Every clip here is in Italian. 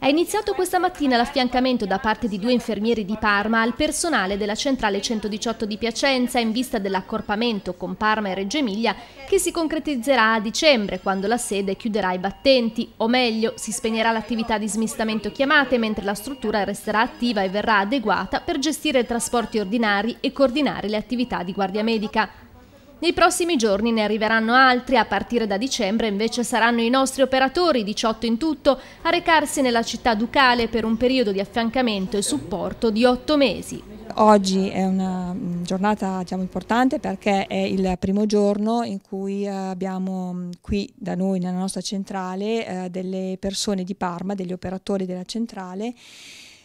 È iniziato questa mattina l'affiancamento da parte di due infermieri di Parma al personale della centrale 118 di Piacenza in vista dell'accorpamento con Parma e Reggio Emilia che si concretizzerà a dicembre quando la sede chiuderà i battenti, o meglio si spegnerà l'attività di smistamento chiamate mentre la struttura resterà attiva e verrà adeguata per gestire i trasporti ordinari e coordinare le attività di guardia medica. Nei prossimi giorni ne arriveranno altri, a partire da dicembre invece saranno i nostri operatori, 18 in tutto, a recarsi nella città ducale per un periodo di affiancamento e supporto di 8 mesi. Oggi è una mm, giornata diciamo, importante perché è il primo giorno in cui eh, abbiamo mm, qui da noi nella nostra centrale eh, delle persone di Parma, degli operatori della centrale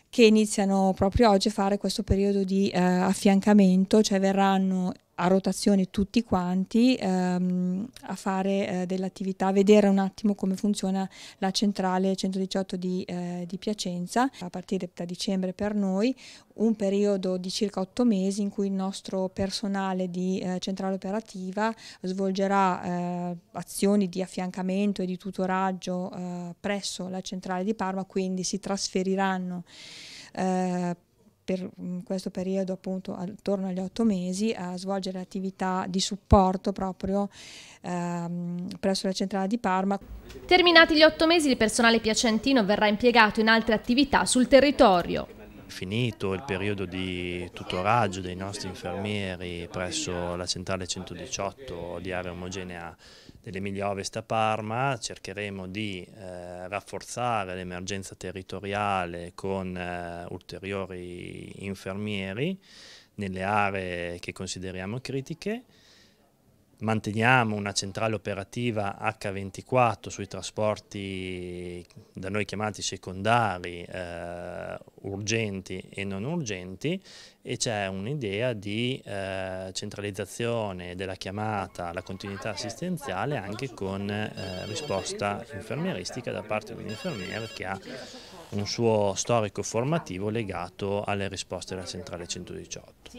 che iniziano proprio oggi a fare questo periodo di eh, affiancamento, cioè verranno a rotazione tutti quanti ehm, a fare eh, dell'attività, a vedere un attimo come funziona la centrale 118 di, eh, di, Piacenza a partire da dicembre per noi, un periodo di circa otto mesi in cui il nostro personale di eh, centrale operativa svolgerà eh, azioni di affiancamento e di tutoraggio eh, presso la centrale di Parma, quindi si trasferiranno eh, per mm, questo periodo appunto attorno agli otto mesi a svolgere attività di supporto proprio ehm, presso la centrale di Parma. Terminati gli otto mesi il personale piacentino verrà impiegato in altre attività sul territorio finito il periodo di tutoraggio dei nostri infermieri presso la centrale 118 di area omogenea dell'Emilia Ovest a Parma, cercheremo di eh, rafforzare l'emergenza territoriale con eh, ulteriori infermieri nelle aree che consideriamo critiche Manteniamo una centrale operativa H24 sui trasporti da noi chiamati secondari, eh, urgenti e non urgenti e c'è un'idea di eh, centralizzazione della chiamata alla continuità assistenziale anche con eh, risposta infermieristica da parte dell'infermiere che ha un suo storico formativo legato alle risposte della centrale 118.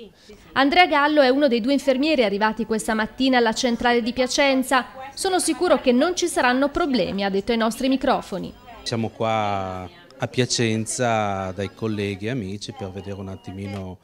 Andrea Gallo è uno dei due infermieri arrivati questa mattina alla centrale di Piacenza. Sono sicuro che non ci saranno problemi, ha detto ai nostri microfoni. Siamo qua a Piacenza dai colleghi e amici per vedere un attimino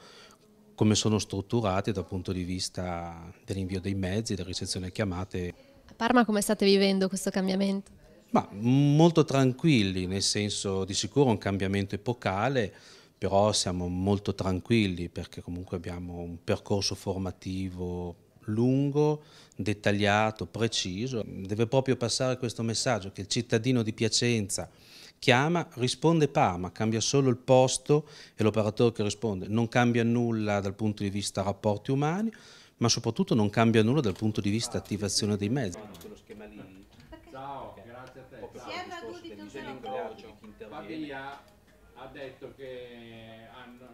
come sono strutturate dal punto di vista dell'invio dei mezzi, della ricezione chiamate. A Parma come state vivendo questo cambiamento? Ma molto tranquilli, nel senso di sicuro un cambiamento epocale, però siamo molto tranquilli perché comunque abbiamo un percorso formativo lungo, dettagliato, preciso. Deve proprio passare questo messaggio che il cittadino di Piacenza chiama, risponde Parma, cambia solo il posto e l'operatore che risponde. Non cambia nulla dal punto di vista rapporti umani, ma soprattutto non cambia nulla dal punto di vista attivazione dei mezzi. Grazie a te. Sierra Dudi, non ce l'ho. Fabia ha detto che hanno,